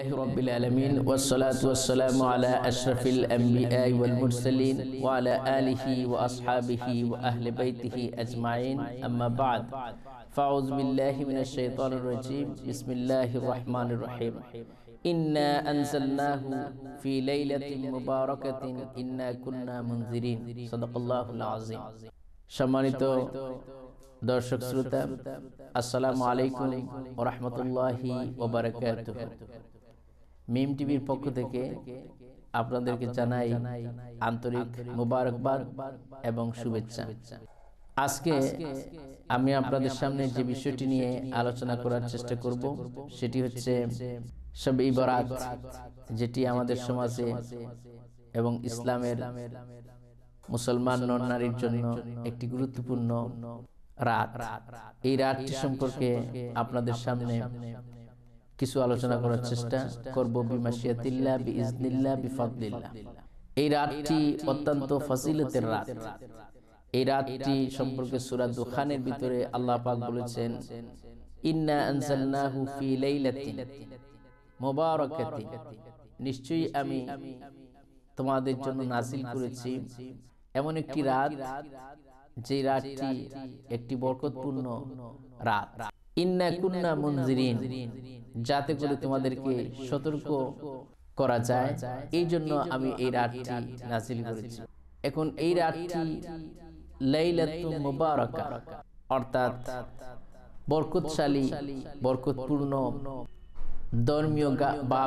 الله رب العالمين والصلاة والسلام على أشرف الأنبياء والمرسلين وعلى آله وأصحابه وأهل بيته أجمعين أما بعد فأعوذ بالله من الشيطان الرجيم بسم الله الرحمن الرحيم إنا أنزلناه في ليلة مباركة إنا كنا منذرين صدق الله العظيم সম্মানিত দর্শক শ্রোতা আসসালামু আলাইকুম الله وبركاته মিম টিভির পক্ষ থেকে আপনাদেরকে জানাই আন্তরিক মুবারকবাদ এবং শুভেচ্ছা আজকে আমি আপনাদের সামনে যে বিষয়টি নিয়ে আলোচনা করার চেষ্টা করব সেটি হচ্ছে যেটি আমাদের সমাজে এবং ইসলামের মুসলমান নন নারীর জন্য একটি গুরুত্বপূর্ণ রাত এই রাতটি সম্পর্কে আপনাদের সামনে কিছু আলোচনা করার চেষ্টা করব বিমাশিয়াতিল্লাহ বিইজনিল্লাহ বিফাদলিল্লাহ এই রাতটি অত্যন্ত ফজিলতের রাত এই রাতটি সম্পর্কে সূরা দুখানের ভিতরে আল্লাহ পাক বলেছেন ইন্না আনজালনাহু ফি লাইলাতিন মুবারাকাতিন নিশ্চয়ই আমি তোমাদের জন্য নাজিল করেছি এমন একটি রাত যে রাতটি একটি বরকতপূর্ণ রাত যাতে করে তোমাদেরকে সতর্ক করা যায় এই জন্য আমি এই রাতটি নাজিল করেছি এখন এই রাতটি অর্থাৎ বরকতশালী বরকতপূর্ণ ধর্মীয় বা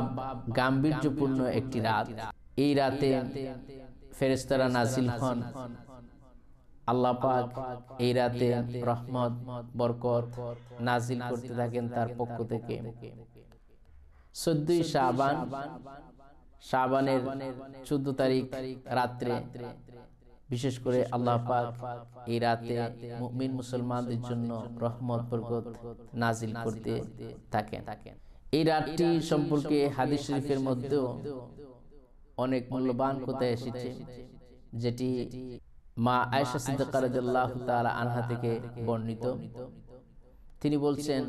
গাম্ভীর্যপূর্ণ একটি রাত এই রাতে ফেরেস্তারা নাজিল হন আল্লাহ পাক এই রাতে রহমত বরকত নাজিল করতে থাকেন তার পক্ষ থেকে সদ্যই শাবান শাবানের চোদ্দ তারিখ রাত্রে বিশেষ করে আল্লাহ পাক এই রাতে মুমিন মুসলমানদের জন্য রহমত বরকত নাজিল করতে থাকে এই রাতটি সম্পর্কে হাদিস শরীফের মধ্যেও অনেক মূল্যবান কোথায় এসেছে যেটি মা আয়সা সিদ্দিক রাদিয়াল্লাহু তাআলা আনহা থেকে বর্ণিত তিনি বলছেন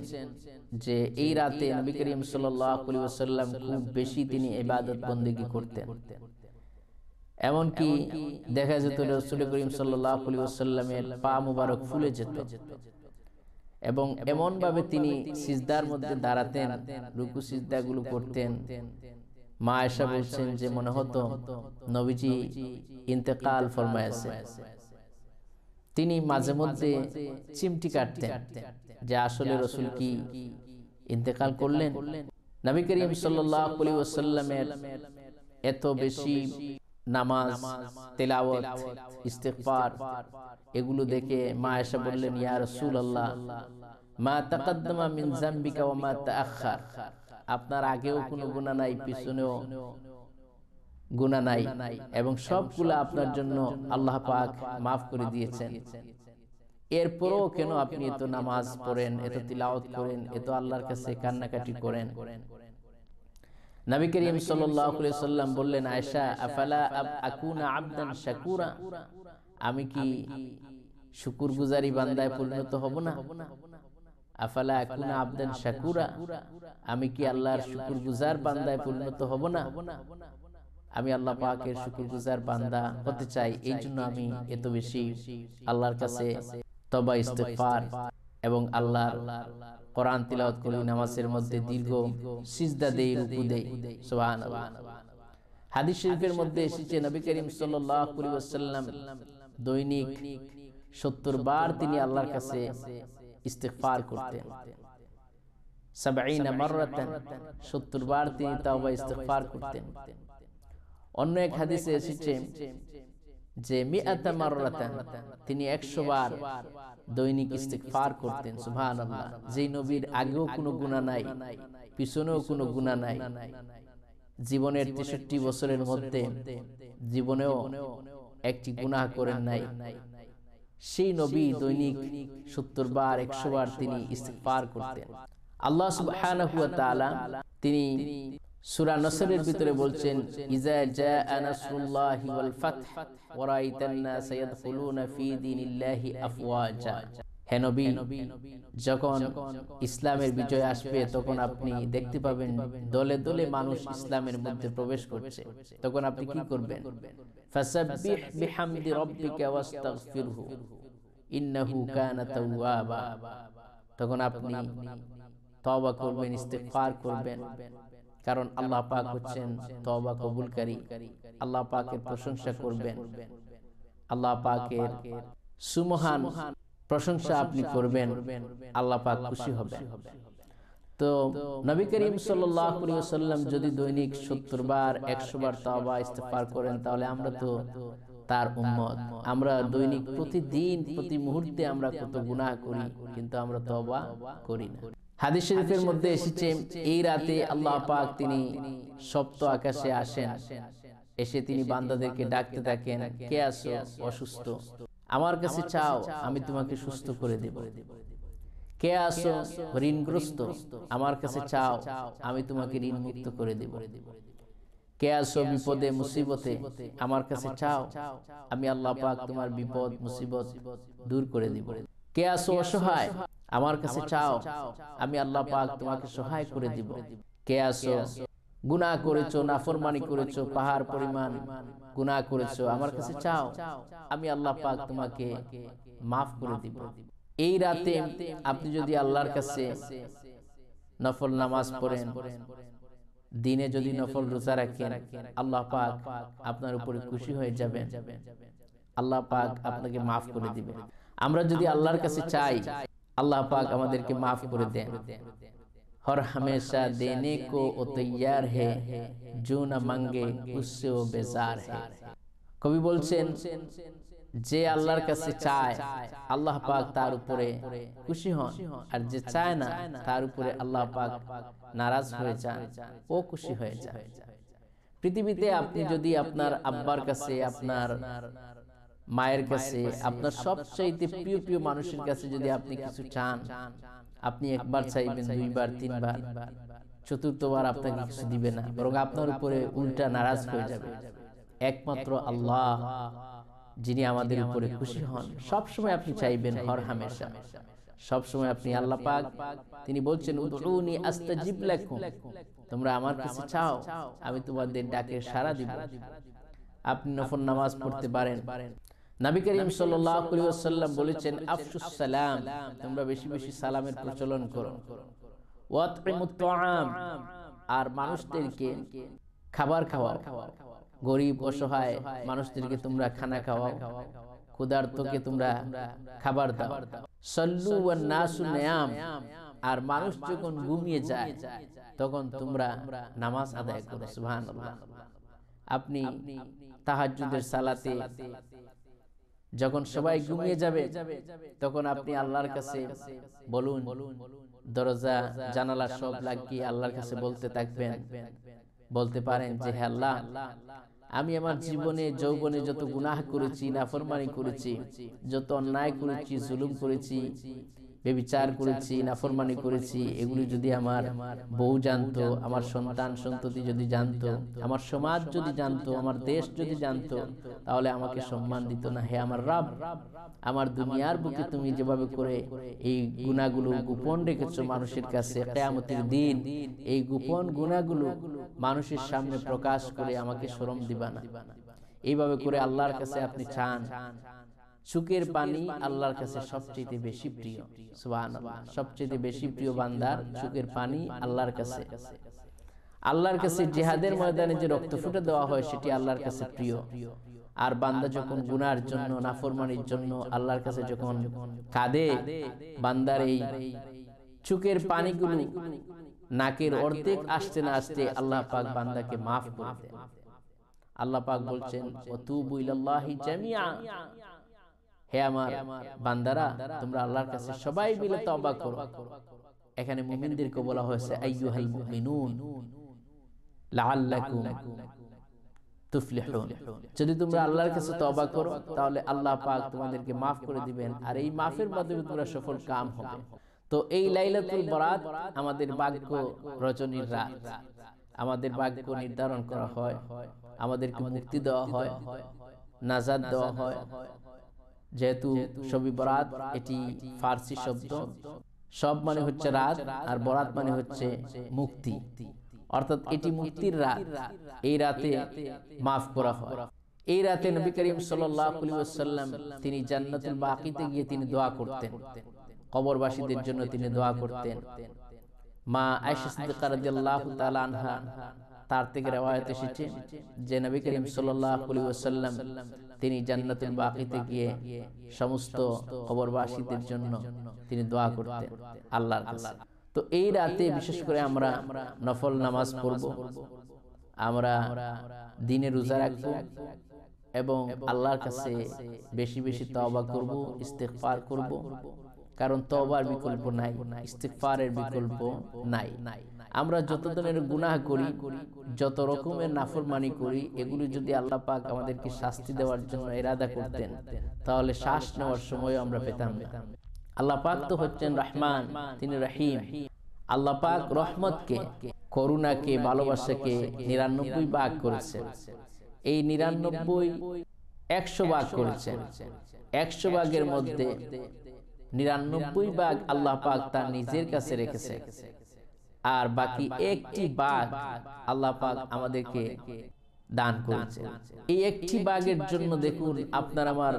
যে এই রাতে নবী করিম সাল্লাল্লাহু আলাইহি ওয়াসাল্লাম খুব বেশি তিনি ইবাদত বندگی করতেন এমনকি দেখা যেত রসুল করিম সাল্লাহ আলী ওসাল্লামের পা মুবারক ফুলে যেত এবং এমন ভাবে তিনি সিজদার মধ্যে দাঁড়াতেন রুকু সিজদাগুলো করতেন মা আয়সা বলছেন যে মনে হতো নবীজি ইন্তেকাল ফরমায়াছে তিনি মাঝে মধ্যে চিমটি কাটতেন যে আসলে রসুল কি ইন্তেকাল করলেন নবী করিম সাল্লাহ আলী ওসাল্লামের এত বেশি নামাজ তেলাওয়াত ইস্তেকবার এগুলো দেখে মা এসে বললেন ইয়া রসুল আল্লাহ মা তাকাদ্দমা মিন জাম্বিকা ওয়া মা তাআখার আপনার আগেও কোনো গুণা নাই পিছনেও গুণা নাই এবং সবগুলো আপনার জন্য আল্লাহ পাক মাফ করে দিয়েছেন এরপরও কেন আপনি এত নামাজ পড়েন এত তিলাওয়াত করেন এত আল্লাহর কাছে কান্নাকাটি করেন নবী করিম সাল্লাল্লাহু আলাইহি সাল্লাম বললেন আয়েশা আফালা আকুনা আবদান শাকুরা আমি কি শুকুরগুজারি বান্দায় পরিণত হব না আফালা শাকুরা আমি কি আল্লাহর গুজার বান্দায় পরিণত হব না আমি আল্লাহ পাকের গুজার বান্দা হতে চাই এই জন্য আমি এত বেশি আল্লাহর কাছে তবা ইস্তেফার এবং আল্লাহ কোরআন তিলাওয়াত করি নামাজের মধ্যে দীর্ঘ সিজদা দেই রুকু দেই হাদিস শরীফের মধ্যে এসেছে নবী করিম সাল্লাল্লাহু আলাইহি ওয়াসাল্লাম দৈনিক 70 বার তিনি আল্লাহর কাছে ইস্তেকফার করতেন সত্তর বার তিনি তাওবা করতেন অন্য এক হাদিসে এসেছে যে তিনি বার দৈনিক করতেন নবীর আগেও কোনো গুনাহ নাই পিছনেও কোনো গুনাহ নাই জীবনের তেষট্টি বছরের মধ্যে জীবনেও একটি গুণা করেন নাই সেই নবী দৈনিক সত্তর বার একশো বার তিনি ইস্তেকবার করতেন আল্লাহ সুবাহ তিনি নসরের ভিতরে বলছেন ইজা ওয়াল ফাতহ ফি দীনিল্লাহি আফওয়াজা হে নবী যখন ইসলামের বিজয় আসবে তখন আপনি দেখতে পাবেন দলে দলে মানুষ ইসলামের মধ্যে প্রবেশ করছে তখন আপনি কি করবেন فسبح بحمد ربك واستغفره إنه كان توابا তখন আপনি তওবা করবেন ইস্তেগফার করবেন কারণ আল্লাহ পাক হচ্ছেন তওবা কবুলকারী আল্লাহ পাকের প্রশংসা করবেন আল্লাহ পাকের সুমহান প্রশংসা আপনি করবেন আল্লাহ পাক খুশি হবেন তো নবী করিম সাল্লাম যদি দৈনিক সত্তর বার একশো বার তাওবা ইস্তেফার করেন তাহলে আমরা তো তার উম্মত আমরা দৈনিক প্রতিদিন প্রতি মুহূর্তে আমরা কত গুণা করি কিন্তু আমরা তবা করি না হাদিস শরীফের মধ্যে এসেছে এই রাতে আল্লাহ পাক তিনি সপ্ত আকাশে আসেন এসে তিনি বান্দাদেরকে ডাকতে থাকেন কে আসো অসুস্থ আমার কাছে চাও আমি তোমাকে সুস্থ করে দেব কে আসো ঋণগ্রস্ত আমার কাছে চাও আমি তোমাকে ঋণ মুক্ত করে দেব কে আসো বিপদে মুসিবতে আমার কাছে চাও আমি আল্লাহ পাক তোমার বিপদ মুসিবত দূর করে দিব কে আসো অসহায় আমার কাছে চাও আমি আল্লাহ পাক তোমাকে সহায় করে দিব কে আসো গুণা করেছো নাফরমানি করেছো পাহাড় পরিমাণ গুণা করেছো আমার কাছে চাও আমি আল্লাহ পাক তোমাকে মাফ করে দিব এই রাতে আপনি যদি আল্লাহর কাছে নফল নামাজ পড়েন দিনে যদি নফল রোজা রাখেন আল্লাহ পাক আপনার উপরে খুশি হয়ে যাবেন আল্লাহ পাক আপনাকে মাফ করে দিবেন আমরা যদি আল্লাহর কাছে চাই আল্লাহ পাক আমাদেরকে মাফ করে দেন হর হামেশা দেনে কো ও তৈয়ার হে জো না মাঙ্গে উসসে ও বেজার হে কবি বলছেন যে আল্লাহর কাছে চায় আল্লাহ পাক তার উপরে খুশি হন আর যে চায় না তার উপরে আল্লাহ পাক নারাজ হয়ে যান ও খুশি হয়ে যায় পৃথিবীতে আপনি যদি আপনার আব্বার কাছে আপনার মায়ের কাছে আপনার সবচাইতে প্রিয় প্রিয় মানুষের কাছে যদি আপনি কিছু চান আপনি একবার চাইবেন দুইবার তিনবার চতুর্থবার আপনাকে কিছু দিবে না বরং আপনার উপরে উল্টা নারাজ হয়ে যাবে একমাত্র আল্লাহ যিনি আমাদের উপরে খুশি হন সব সময় আপনি চাইবেন হর হামেশা সব সময় আপনি আল্লাহ পাক তিনি বলছেন উদউনি আস্তাজিব লাকুম তোমরা আমার কাছে চাও আমি তোমাদের ডাকে সাড়া দিব আপনি নফল নামাজ পড়তে পারেন নবী করিম সাল্লাল্লাহু আলাইহি ওয়াসাল্লাম বলেছেন আফসুস সালাম তোমরা বেশি বেশি সালামের প্রচলন করো ওয়াতিমুত তাআম আর মানুষদেরকে খাবার খাওয়াও গরিব অসহায় মানুষদেরকে তোমরা খানা খাওয়াও ক্ষুধার্তকে তোমরা খাবার দাও সল্লু নাসু নেয়াম আর মানুষ যখন ঘুমিয়ে যায় তখন তোমরা নামাজ আদায় করো সুহান আপনি তাহাজুদের সালাতে যখন সবাই ঘুমিয়ে যাবে তখন আপনি আল্লাহর কাছে বলুন দরজা জানালা সব লাগিয়ে আল্লাহর কাছে বলতে থাকবেন বলতে পারেন যে হ্যাঁ আল্লাহ আমি আমার জীবনে যৌবনে যত গুনাহ করেছি নাফরমানি করেছি যত অন্যায় করেছি জুলুম করেছি বেবিচার করেছি নাফরমানি করেছি এগুলি যদি আমার বউ জানতো আমার সন্তান সন্ততি যদি জানতো আমার সমাজ যদি জানতো আমার দেশ যদি জানতো তাহলে আমাকে সম্মান দিত না হে আমার রাব আমার দুনিয়ার বুকে তুমি যেভাবে করে এই গুণাগুলো গোপন রেখেছো মানুষের কাছে কেয়ামতির দিন এই গোপন গুণাগুলো মানুষের সামনে প্রকাশ করে আমাকে শরম দিবা না এইভাবে করে আল্লাহর কাছে আপনি চান সুখের পানি আল্লাহর কাছে সবচেয়ে বেশি প্রিয় সবচেয়ে বেশি প্রিয় বান্দার সুখের পানি আল্লাহর কাছে আল্লাহর কাছে জেহাদের ময়দানে যে রক্ত ফুটে দেওয়া হয় সেটি আল্লাহর কাছে প্রিয় আর বান্দা যখন গুনার জন্য নাফরমানির জন্য আল্লাহর কাছে যখন কাঁদে বান্দার এই চুকের পানিগুলো নাকের অর্ধেক আসতে না আসতে আল্লাহ পাক বান্দাকে মাফ করে দেন আল্লাহ পাক বলছেন অতুবু ইলাল্লাহি জামিআ হে আমার বান্দারা তোমরা আল্লাহর কাছে সবাই মিলে তওবা করো এখানে মুমিনদেরকে বলা হয়েছে আইয়ুহাল মুমিনুন লাআল্লাকুম তুফলিহুন যদি তোমরা আল্লাহর কাছে তওবা করো তাহলে আল্লাহ পাক তোমাদেরকে মাফ করে দিবেন আর এই মাফের মাধ্যমে তোমরা সফল কাম হবে তো এই লাইলাতুল বরাত আমাদের ভাগ্য রজনীর রাত আমাদের ভাগ্য নির্ধারণ করা হয় আমাদেরকে মুক্তি দেওয়া হয় নাজাদ দেওয়া হয় যেহেতু সবি বরাত এটি ফার্সি শব্দ সব মানে, মানে হচ্ছে রাত আর বরাত মানে, মানে হচ্ছে মুক্তি অর্থাৎ এটি মুক্তির রাত এই রাতে মাফ করা হয় এই রাতে নবী করিম সাল্লাম তিনি জান্নাতুল বাকিতে গিয়ে তিনি দোয়া করতেন কবরবাসীদের জন্য তিনি দোয়া করতেন মা আয়সা সিদ্দিকা রাদিয়াল্লাহু তাআলা আনহা তার থেকে রেওয়ায়ত এসেছে যে নবী করিম সাল্লাল্লাহু আলাইহি ওয়াসাল্লাম তিনি জান্নাতুল বাকিতে গিয়ে সমস্ত কবরবাসীদের জন্য তিনি দোয়া করতেন আল্লাহর কাছে তো এই রাতে বিশেষ করে আমরা নফল নামাজ পড়ব আমরা দিনে রোজা রাখব এবং আল্লাহর কাছে বেশি বেশি তওবা করব ইস্তেগফার করব কারণ তবার বিকল্প নাই ইস্তেফারের বিকল্প নাই আমরা যত ধরনের গুনাহ করি যত রকমের নাফরমানি করি এগুলি যদি আল্লাহ পাক আমাদেরকে শাস্তি দেওয়ার জন্য এরাদা করতেন তাহলে শ্বাস নেওয়ার সময় আমরা পেতাম আল্লাহ পাক তো হচ্ছেন রহমান তিনি রাহিম আল্লাহ পাক রহমতকে করুণাকে ভালোবাসাকে নিরানব্বই বাঘ করেছেন এই নিরানব্বই একশো বাঘ করেছেন একশো বাঘের মধ্যে নিরানব্বই বাঘ আল্লাহ পাক তার নিজের কাছে রেখেছে আর বাকি একটি বাঘ আল্লাহ পাক আমাদেরকে দান করেছে এই একটি বাঘের জন্য দেখুন আপনার আমার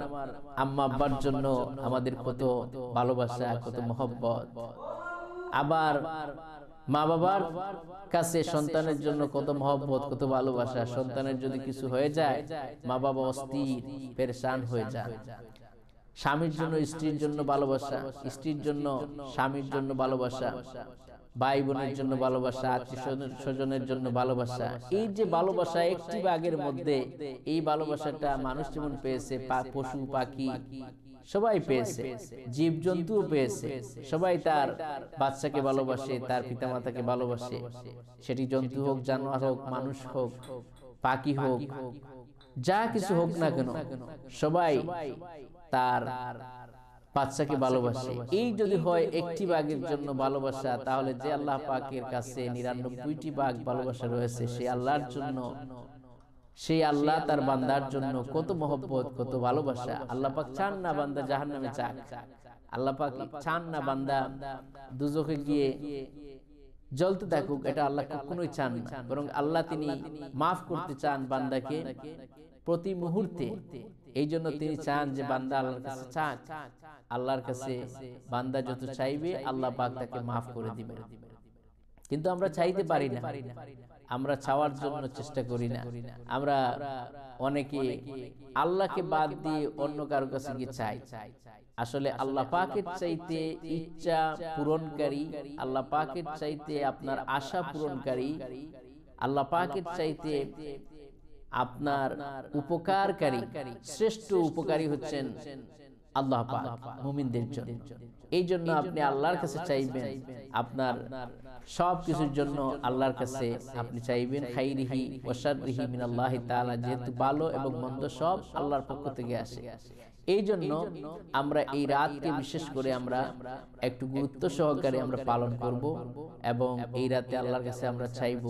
আম্মা আব্বার জন্য আমাদের কত ভালোবাসা কত মহব্বত আবার মা বাবার কাছে সন্তানের জন্য কত মহব্বত কত ভালোবাসা সন্তানের যদি কিছু হয়ে যায় মা বাবা অস্থির পেরেশান হয়ে যায় স্বামীর জন্য স্ত্রীর জন্য ভালোবাসা স্ত্রীর জন্য স্বামীর জন্য ভালোবাসা ভাই বোনের জন্য ভালোবাসা আত্মীয় স্বজনের জন্য ভালোবাসা এই যে ভালোবাসা একটি বাঘের মধ্যে এই ভালোবাসাটা মানুষ যেমন পেয়েছে পশু পাখি সবাই পেয়েছে জীব জন্তুও পেয়েছে সবাই তার বাচ্চাকে ভালোবাসে তার পিতামাতাকে ভালোবাসে সেটি জন্তু হোক জানোয়ার হোক মানুষ হোক পাখি হোক যা কিছু হোক না কেন সবাই তার বাচ্চাকে ভালোবাসে এই যদি হয় একটি বাঘের জন্য ভালোবাসা তাহলে যে আল্লাহ পাকের কাছে নিরানব্বইটি বাঘ ভালোবাসা রয়েছে সে আল্লাহর জন্য সেই আল্লাহ তার বান্দার জন্য কত মহব্বত কত ভালোবাসা আল্লাহ পাক চান না বান্দা জাহান নামে চাক আল্লাহ পাক চান না বান্দা দুজকে গিয়ে জলতে থাকুক এটা আল্লাহ কখনোই চান বরং আল্লাহ তিনি মাফ করতে চান বান্দাকে প্রতি মুহূর্তে এই জন্য তিনি চান যে বান্দা আল্লাহর কাছে চান আল্লাহর কাছে বান্দা যত চাইবে আল্লাহ পাক তাকে মাফ করে দিবে কিন্তু আমরা চাইতে পারি না আমরা চাওয়ার জন্য চেষ্টা করি না আমরা অনেকে আল্লাহকে বাদ দিয়ে অন্য কারো কাছে গিয়ে চাই আসলে আল্লাহ পাকের চাইতে ইচ্ছা পূরণকারী আল্লাহ পাকের চাইতে আপনার আশা পূরণকারী আল্লাহ পাকের চাইতে আপনার উপকারকারী শ্রেষ্ঠ উপকারী হচ্ছেন আল্লাহ পাক মুমিনদের জন্য এই জন্য আপনি আল্লাহর কাছে চাইবেন আপনার সব কিছুর জন্য আল্লাহর কাছে আপনি চাইবেন খাইরিহি ওয়াসারিহি মিন আল্লাহ তাআলা যেহেতু ভালো এবং মন্দ সব আল্লাহর পক্ষ থেকে আসে এই জন্য আমরা এই রাতকে বিশেষ করে আমরা একটু গুরুত্ব সহকারে আমরা পালন করব এবং এই রাতে আল্লাহর কাছে আমরা চাইব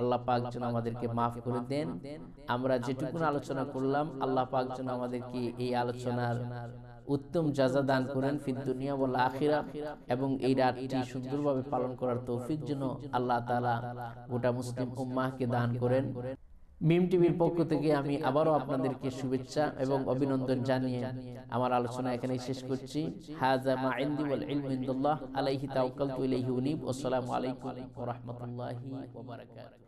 আল্লাহ পাক যেন আমাদেরকে মাফ করে দেন আমরা যেটুকুন আলোচনা করলাম আল্লাহ পাক যেন আমাদেরকে এই আলোচনার উত্তম যাজা দান করেন দুনিয়া বলা আখিরা এবং এই রাতটি সুন্দরভাবে পালন করার তৌফিক জন্য আল্লাহ তালা গোটা মুসলিম উম্মাহকে দান করেন মিম টিভির পক্ষ থেকে আমি আবারও আপনাদেরকে শুভেচ্ছা এবং অভিনন্দন জানিয়ে আমার আলোচনা এখানেই শেষ করছি হাজা মা ইনদি ওয়াল ইলম ইনদাল্লাহ আলাইহি তাওয়াক্কালতু ইলাইহি উনিব আসসালামু আলাইকুম ওয়া রাহমাতুল্লাহি ওয়া বারাকাতুহু